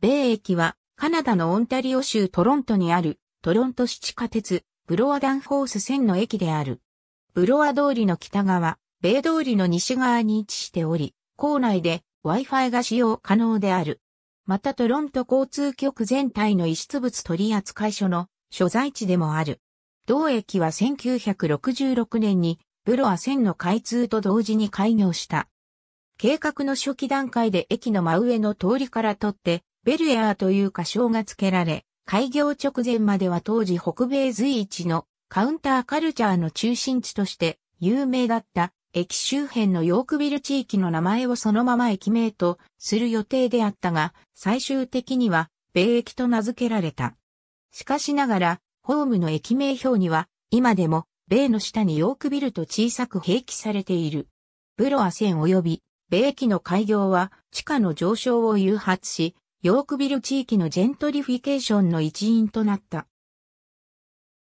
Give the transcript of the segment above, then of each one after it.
米駅は、カナダのオンタリオ州トロントにある、トロント市地下鉄、ブロアダンフォース線の駅である。ブロア通りの北側、米通りの西側に位置しており、構内で Wi-Fi が使用可能である。またトロント交通局全体の遺失物取扱所の所在地でもある。同駅は1966年にブロア線の開通と同時に開業した。計画の初期段階で駅の真上の通りから取ってベルエアーという歌唱が付けられ、開業直前までは当時北米随一のカウンターカルチャーの中心地として有名だった駅周辺のヨークビル地域の名前をそのまま駅名とする予定であったが、最終的には米駅と名付けられた。しかしながら、ホームの駅名表には、今でも、米の下にヨークビルと小さく併記されている。ブロア線及び、米駅の開業は、地価の上昇を誘発し、ヨークビル地域のジェントリフィケーションの一員となった。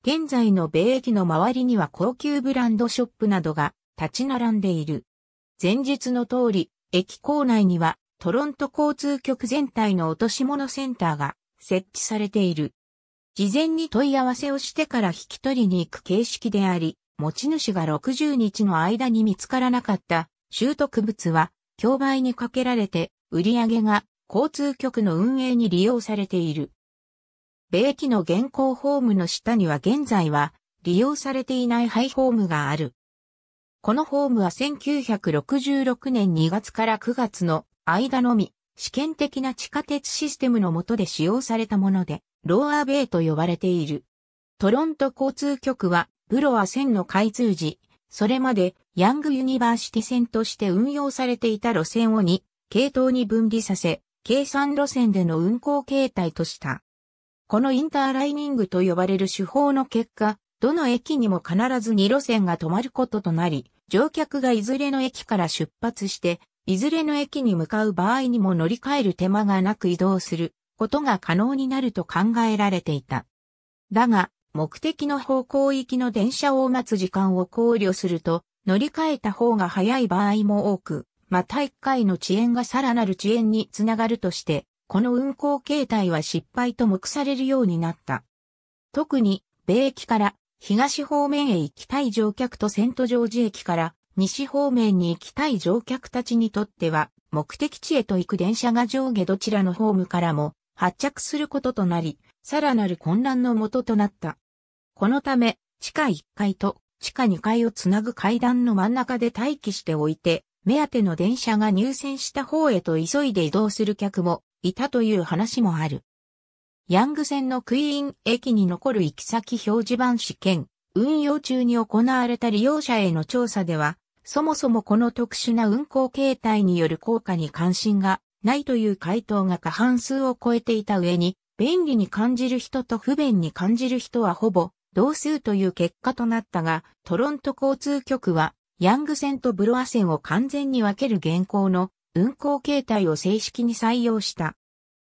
現在の米駅の周りには高級ブランドショップなどが立ち並んでいる。前述の通り、駅構内にはトロント交通局全体の落とし物センターが設置されている。事前に問い合わせをしてから引き取りに行く形式であり、持ち主が60日の間に見つからなかった拾得物は競売にかけられて売り上げが交通局の運営に利用されている。米機の現行ホームの下には現在は利用されていないハイホームがある。このホームは1966年2月から9月の間のみ試験的な地下鉄システムの下で使用されたもので、ローアーベイと呼ばれている。トロント交通局は、ブロア線の開通時、それまでヤングユニバーシティ線として運用されていた路線を2系統に分離させ、計算路線での運行形態とした。このインターライニングと呼ばれる手法の結果、どの駅にも必ず2路線が止まることとなり、乗客がいずれの駅から出発して、いずれの駅に向かう場合にも乗り換える手間がなく移動することが可能になると考えられていた。だが、目的の方向行きの電車を待つ時間を考慮すると、乗り換えた方が早い場合も多く、また一回の遅延がさらなる遅延につながるとして、この運行形態は失敗と目されるようになった。特に、米駅から東方面へ行きたい乗客とセントジョージ駅から西方面に行きたい乗客たちにとっては、目的地へと行く電車が上下どちらのホームからも発着することとなり、さらなる混乱の元となった。このため、地下1階と地下2階をつなぐ階段の真ん中で待機しておいて、目当ての電車が入線した方へと急いで移動する客もいたという話もある。ヤング線のクイーン駅に残る行き先表示板試験、運用中に行われた利用者への調査では、そもそもこの特殊な運行形態による効果に関心がないという回答が過半数を超えていた上に、便利に感じる人と不便に感じる人はほぼ同数という結果となったが、トロント交通局はヤング線とブロア線を完全に分ける現行の運行形態を正式に採用した。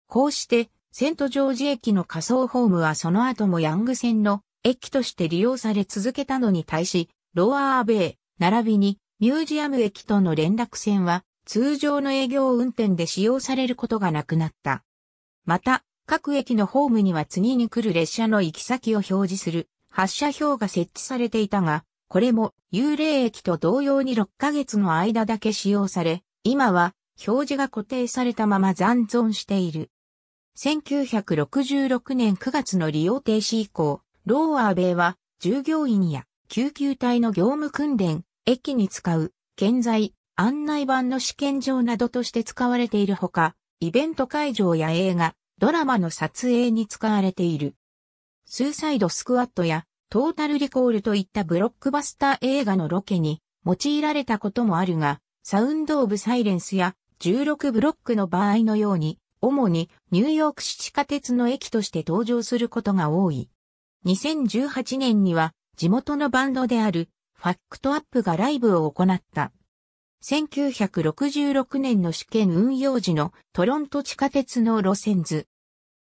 こうして、セントジョージ駅の仮想ホームはその後もヤング線の駅として利用され続けたのに対し、ロアーベイ、並びにミュージアム駅との連絡線は通常の営業運転で使用されることがなくなった。また、各駅のホームには次に来る列車の行き先を表示する発車表が設置されていたが、これも幽霊液と同様に6ヶ月の間だけ使用され、今は表示が固定されたまま残存している。1966年9月の利用停止以降、ローアーベイは従業員や救急隊の業務訓練、駅に使う建材、案内板の試験場などとして使われているほか、イベント会場や映画、ドラマの撮影に使われている。スーサイドスクワットやトータルリコールといったブロックバスター映画のロケに用いられたこともあるが、サウンド・オブ・サイレンスや16ブロックの場合のように、主にニューヨーク市地下鉄の駅として登場することが多い。2018年には地元のバンドであるファクトアップがライブを行った。1966年の試験運用時のトロント地下鉄の路線図。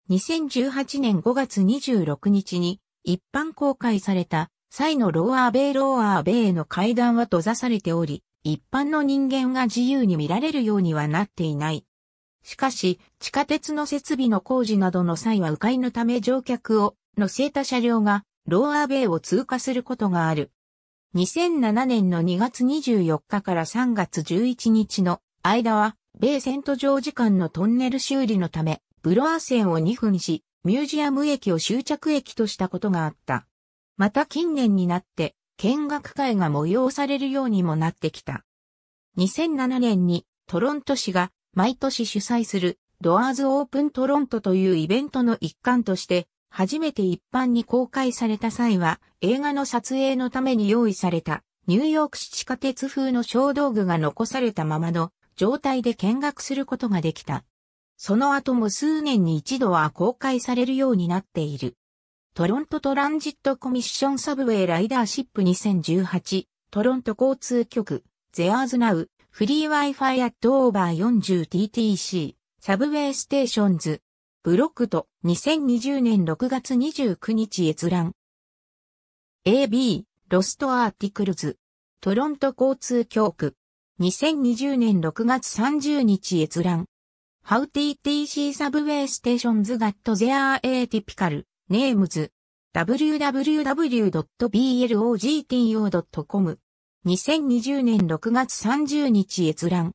2018年5月26日に一般公開された際のローアーベイローアーベイへの階段は閉ざされており、一般の人間が自由に見られるようにはなっていない。しかし、地下鉄の設備の工事などの際は迂回のため乗客を乗せた車両がローアーベイを通過することがある。2007年の2月24日から3月11日の間は、米セントジョージ間のトンネル修理のため、ブロア線を2分し、ミュージアム駅を終着駅としたことがあった。また近年になって、見学会が催されるようにもなってきた。2007年にトロント市が毎年主催するドアーズオープントロントというイベントの一環として、初めて一般に公開された際は、映画の撮影のために用意された、ニューヨーク市地下鉄風の小道具が残されたままの状態で見学することができた。その後も数年に一度は公開されるようになっている。トロントトランジットコミッションサブウェイライダーシップ2018トロント交通局ゼアーズナウフリー Wi-Fi アットオーバー 40TTC サブウェイステーションズブロックと2020年6月29日閲覧 AB ロストアーティクルズトロント交通局2020年6月30日閲覧 How TTC Subway Stations Got Their Atypical Names www.blogto.com 2020年6月30日閲覧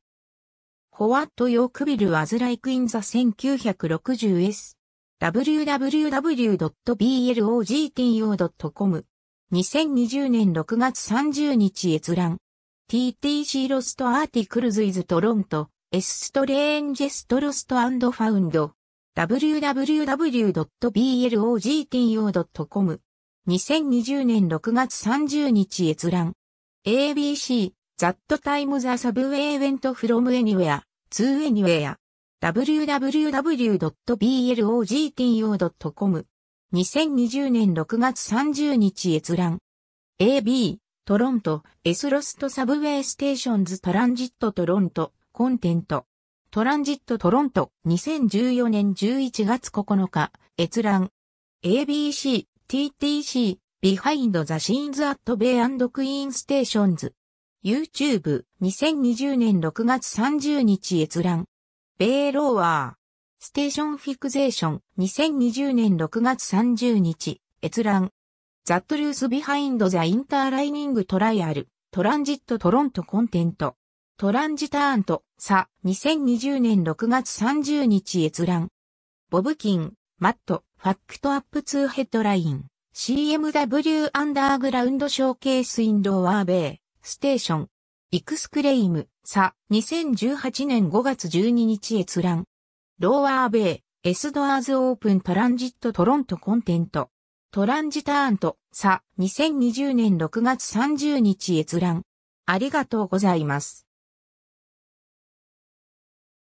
ホワット・ヨークビル・アズ・ライク・イン・ザ・ 1960S www.blogto.com 2020年6月30日閲覧 TTC Lost ロストアーティクルズイ r o n t o エスストレーンジェストロストファウンド www.blogto.com 2020年6月30日閲覧 ABC That Time the Subway Went From Anywhere to Anywhere www.blogto.com 2020年6月30日閲覧 AB トロント、エスロストサブウェイステーションズトランジットトロントコンテント。トランジットトロント2014年11月9日閲覧 ABC TTC Behind the Scenes at Bay and Queen Stations YouTube 2020年6月30日閲覧 Bay Lower Station Fixation 2020年6月30日閲覧 The Truth i ザ・ト h ルース・ t ハインド・ザ・インターラ i ニン t r ライアル・トランジット・ t ロント・コンテントトランジターンと、さ、2020年6月30日閲覧。ボブキン、マット、ファックトアップ2ヘッドライン。CMW アンダーグラウンドショーケースインドワーベイ、ステーション。イクスクレイム、さ、2018年5月12日閲覧。ローワーベイ、エスドアーズオープントランジットトロントコンテント。トランジターンと、さ、2020年6月30日閲覧。ありがとうございます。